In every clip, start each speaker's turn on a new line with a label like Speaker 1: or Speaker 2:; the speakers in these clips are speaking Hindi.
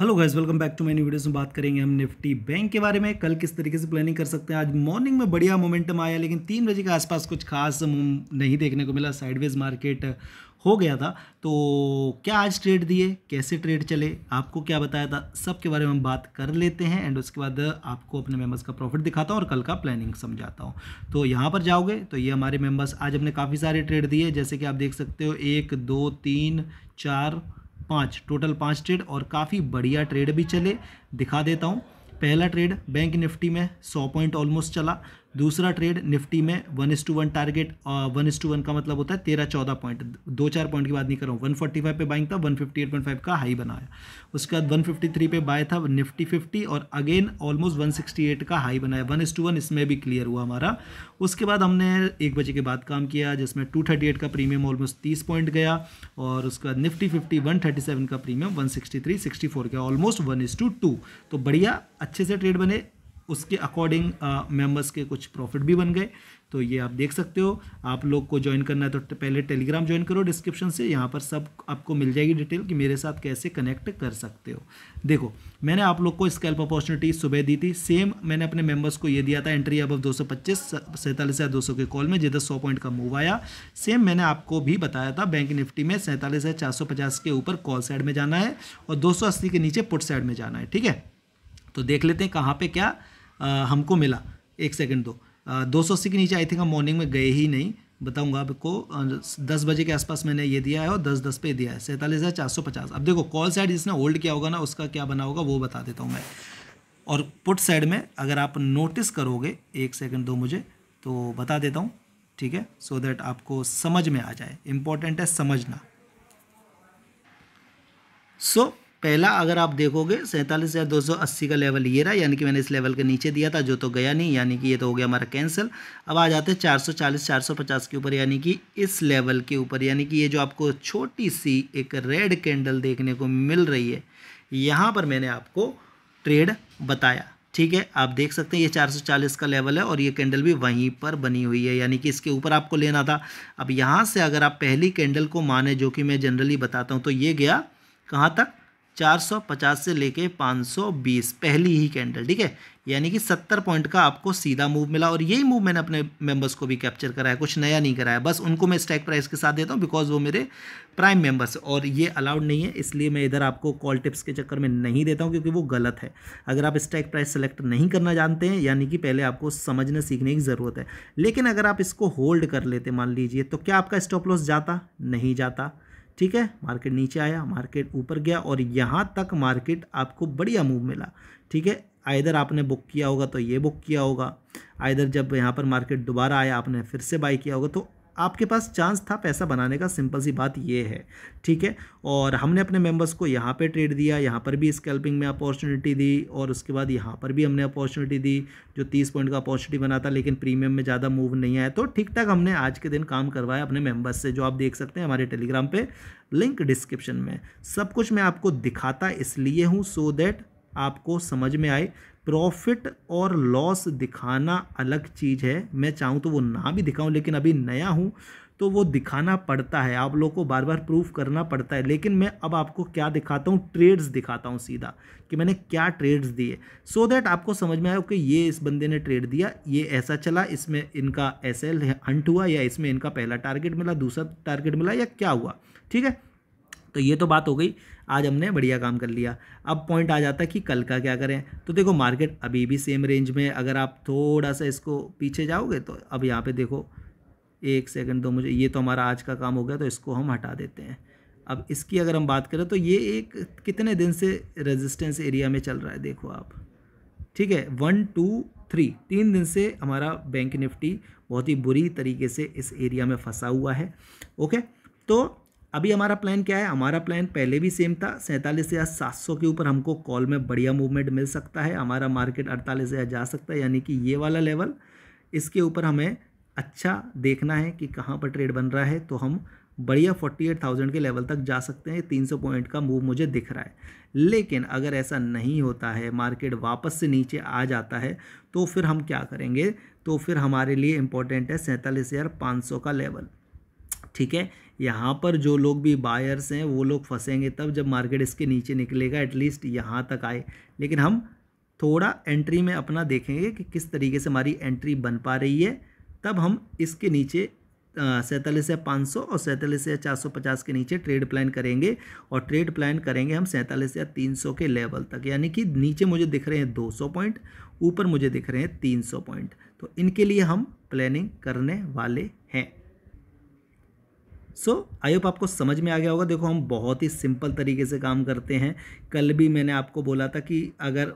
Speaker 1: hello guys welcome back to many videos में बात करेंगे हम निफ्टी बैंक के बारे में कल किस तरीके से प्लानिंग कर सकते हैं आज मॉर्निंग में बढ़िया मोमेंटम आया लेकिन तीन बजे के आसपास कुछ खास नहीं देखने को मिला साइडवेज मार्केट हो गया था तो क्या आज ट्रेड दिए कैसे ट्रेड चले आपको क्या बताया था सब के बारे में हम बात कर लेते हैं एंड उसके बाद आपको अपने मेंबर्स का प्रॉफिट दिखाता हूँ और कल का प्लानिंग समझाता हूँ तो यहाँ पर जाओगे तो ये हमारे मेंबर्स आज हमने काफ़ी सारे ट्रेड दिए जैसे कि आप देख सकते हो एक दो तीन चार पाँच टोटल पाँच ट्रेड और काफ़ी बढ़िया ट्रेड भी चले दिखा देता हूँ पहला ट्रेड बैंक निफ्टी में सौ पॉइंट ऑलमोस्ट चला दूसरा ट्रेड निफ्टी में one is to one target one is to one का मतलब होता है तेरह चौदह पॉइंट दो चार पॉइंट की बात नहीं कर रहा हूँ वन फोर्टी फाइव पर बाइंग था one fifty eight point five का हाई बनाया उसके बाद वन फिफ्टी थ्री पे बाय था निफ्टी फिफ्टी और again almost one sixty eight का हाई बनाया वन इज टू वन इसमें भी क्लियर हुआ हमारा उसके बाद हमने एक बजे के बाद काम किया जिसमें टू थर्टी एट का प्रीमियम ऑलमोस्ट तीस पॉइंट गया और उसके बाद Nifty fifty one thirty seven का premium one sixty three sixty four गया almost one is to two तो बढ़िया अच्छे से ट्रेड बने उसके अकॉर्डिंग मेंबर्स uh, के कुछ प्रॉफिट भी बन गए तो ये आप देख सकते हो आप लोग को ज्वाइन करना है तो पहले टेलीग्राम ज्वाइन करो डिस्क्रिप्शन से यहाँ पर सब आपको मिल जाएगी डिटेल कि मेरे साथ कैसे कनेक्ट कर सकते हो देखो मैंने आप लोग को स्कैल्प अपॉर्चुनिटी सुबह दी थी सेम मैंने अपने मेंबर्स को ये दिया था एंट्री अब दो सौ पच्चीस सैंतालीस दो सौ के कॉल में जिधर सौ पॉइंट का मूव आया सेम मैंने आपको भी बताया था बैंक निफ्टी में सैंतालीस चार सौ पचास के ऊपर कॉल साइड में जाना है और दो सौ अस्सी के नीचे पुट साइड में जाना है ठीक है तो देख लेते हैं कहाँ पर क्या हमको मिला एक सेकंड दो दो सौ अस्सी के नीचे आई थिंक हम मॉर्निंग में गए ही नहीं बताऊंगा आपको दस बजे के आसपास मैंने ये दिया है और दस दस पे दिया है सैंतालीस हज़ार चार सौ पचास अब देखो कॉल साइड जिसने होल्ड किया होगा ना उसका क्या बना होगा वो बता देता हूँ मैं और पुट साइड में अगर आप नोटिस करोगे एक सेकेंड दो मुझे तो बता देता हूँ ठीक है सो so दैट आपको समझ में आ जाए इम्पॉर्टेंट है समझना सो so, पहला अगर आप देखोगे सैंतालीस हज़ार दो सौ अस्सी का लेवल ये रहा यानी कि मैंने इस लेवल के नीचे दिया था जो तो गया नहीं यानी कि ये तो हो गया हमारा कैंसिल अब आ जाते हैं चार सौ चालीस चार सौ पचास के ऊपर यानी कि इस लेवल के ऊपर यानी कि ये जो आपको छोटी सी एक रेड कैंडल देखने को मिल रही है यहाँ पर मैंने आपको ट्रेड बताया ठीक है आप देख सकते हैं ये 440 का लेवल है और ये कैंडल भी वहीं पर बनी हुई है यानी कि इसके ऊपर आपको लेना था अब यहाँ से अगर आप पहली कैंडल को माने जो कि मैं जनरली बताता हूँ तो ये गया कहाँ तक 450 से लेके 520 पहली ही कैंडल ठीक है यानी कि 70 पॉइंट का आपको सीधा मूव मिला और यही मूव मैंने अपने मेंबर्स को भी कैप्चर कराया कुछ नया नहीं कराया बस उनको मैं स्टैक प्राइस के साथ देता हूँ बिकॉज वो मेरे प्राइम मेंबर्स और ये अलाउड नहीं है इसलिए मैं इधर आपको कॉल टिप्स के चक्कर में नहीं देता हूँ क्योंकि वो गलत है अगर आप स्टैक प्राइस सेलेक्ट नहीं करना जानते हैं यानी कि पहले आपको समझने सीखने की ज़रूरत है लेकिन अगर आप इसको होल्ड कर लेते मान लीजिए तो क्या आपका स्टॉप लॉस जाता नहीं जाता ठीक है मार्केट नीचे आया मार्केट ऊपर गया और यहाँ तक मार्केट आपको बढ़िया मूव मिला ठीक है आइधर आपने बुक किया होगा तो ये बुक किया होगा आइधर जब यहाँ पर मार्केट दोबारा आया आपने फिर से बाई किया होगा तो आपके पास चांस था पैसा बनाने का सिंपल सी बात ये है ठीक है और हमने अपने मेंबर्स को यहाँ पे ट्रेड दिया यहाँ पर भी स्कैल्पिंग में अपॉर्चुनिटी दी और उसके बाद यहाँ पर भी हमने अपॉर्चुनिटी दी जो तीस पॉइंट का अपॉर्चुनिटी बना था लेकिन प्रीमियम में ज़्यादा मूव नहीं आया तो ठीक ठाक हमने आज के दिन काम करवाया अपने मेम्बर्स से जो आप देख सकते हैं हमारे टेलीग्राम पर लिंक डिस्क्रिप्शन में सब कुछ मैं आपको दिखाता इसलिए हूँ सो दैट आपको समझ में आए प्रॉफिट और लॉस दिखाना अलग चीज़ है मैं चाहूँ तो वो ना भी दिखाऊँ लेकिन अभी नया हूँ तो वो दिखाना पड़ता है आप लोगों को बार बार प्रूफ करना पड़ता है लेकिन मैं अब आपको क्या दिखाता हूँ ट्रेड्स दिखाता हूँ सीधा कि मैंने क्या ट्रेड्स दिए सो so दैट आपको समझ में आया कि ये इस बंदे ने ट्रेड दिया ये ऐसा चला इसमें इनका एस एल हंट हुआ या इसमें इनका पहला टारगेट मिला दूसरा टारगेट मिला या क्या हुआ ठीक है तो ये तो बात हो गई आज हमने बढ़िया काम कर लिया अब पॉइंट आ जाता है कि कल का क्या करें तो देखो मार्केट अभी भी सेम रेंज में अगर आप थोड़ा सा इसको पीछे जाओगे तो अब यहाँ पर देखो एक सेकंड दो मुझे ये तो हमारा आज का काम हो गया तो इसको हम हटा देते हैं अब इसकी अगर हम बात करें तो ये एक कितने दिन से रेजिस्टेंस एरिया में चल रहा है देखो आप ठीक है वन टू थ्री तीन दिन से हमारा बैंक निफ्टी बहुत ही बुरी तरीके से इस एरिया में फंसा हुआ है ओके तो अभी हमारा प्लान क्या है हमारा प्लान पहले भी सेम था सैंतालीस हज़ार सात सौ के ऊपर हमको कॉल में बढ़िया मूवमेंट मिल सकता है हमारा मार्केट अड़तालीस हज़ार जा सकता है यानी कि ये वाला लेवल इसके ऊपर हमें अच्छा देखना है कि कहाँ पर ट्रेड बन रहा है तो हम बढ़िया फोर्टी एट थाउजेंड के लेवल तक जा सकते हैं तीन सौ पॉइंट का मूव मुझे दिख रहा है लेकिन अगर ऐसा नहीं होता है मार्केट वापस से नीचे आ जाता है तो फिर हम क्या करेंगे तो फिर हमारे लिए इम्पोर्टेंट है सैंतालीस हज़ार पाँच सौ का लेवल ठीक है यहाँ पर जो लोग भी बायर्स हैं वो लोग फंसेंगे तब जब मार्केट इसके नीचे निकलेगा एटलीस्ट यहाँ तक आए लेकिन हम थोड़ा एंट्री में अपना देखेंगे कि किस तरीके से हमारी एंट्री बन पा रही है तब हम इसके नीचे सैंतालीस या पाँच सौ और सैंतालीस या चार सौ पचास के नीचे ट्रेड प्लान करेंगे और ट्रेड प्लान करेंगे हम सैंतालीस या तीन सौ के लेवल तक यानी कि नीचे मुझे दिख रहे हैं दो सौ पॉइंट ऊपर मुझे दिख रहे हैं तीन सौ पॉइंट तो इनके लिए हम प्लानिंग करने वाले हैं सो आई होप आपको समझ में आ गया होगा देखो हम बहुत ही सिंपल तरीके से काम करते हैं कल भी मैंने आपको बोला था कि अगर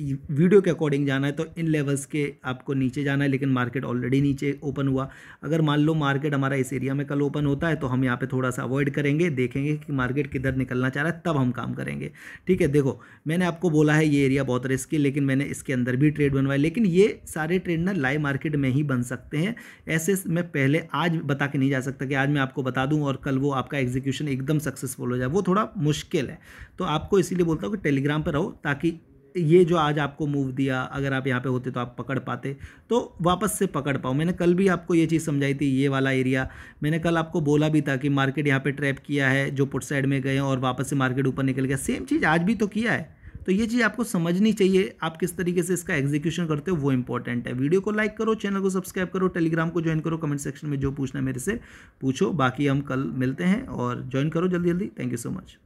Speaker 1: वीडियो के अकॉर्डिंग जाना है तो इन लेवल्स के आपको नीचे जाना है लेकिन मार्केट ऑलरेडी नीचे ओपन हुआ अगर मान लो मार्केट हमारा इस एरिया में कल ओपन होता है तो हम यहाँ पे थोड़ा सा अवॉइड करेंगे देखेंगे कि मार्केट किधर निकलना चाह रहा है तब हम काम करेंगे ठीक है देखो मैंने आपको बोला है ये एरिया बहुत रिस्की लेकिन मैंने इसके अंदर भी ट्रेड बनवाए लेकिन ये सारे ट्रेड ना लाइव मार्केट में ही बन सकते हैं ऐसे मैं पहले आज बता के नहीं जा सकता कि आज मैं आपको बता दूँ और कल वो आपका एग्जीक्यूशन एकदम सक्सेसफुल हो जाए वो थोड़ा मुश्किल है तो आपको इसीलिए बोलता हूँ कि टेलीग्राम पर रहो ताकि ये जो आज आपको मूव दिया अगर आप यहाँ पे होते तो आप पकड़ पाते तो वापस से पकड़ पाओ मैंने कल भी आपको ये चीज़ समझाई थी ये वाला एरिया मैंने कल आपको बोला भी था कि मार्केट यहाँ पे ट्रैप किया है जो पुट साइड में गए और वापस से मार्केट ऊपर निकल गया सेम चीज़ आज भी तो किया है तो ये चीज़ आपको समझनी चाहिए आप किस तरीके से इसका एग्जीक्यूशन करते हो वो इंपॉर्टेंट है वीडियो को लाइक करो चैनल को सब्सक्राइब करो टेलीग्राम को ज्वाइन करो कमेंट सेक्शन में जो पूछना मेरे से पूछो बाकी हम कल मिलते हैं और ज्वाइन करो जल्दी जल्दी थैंक यू सो मच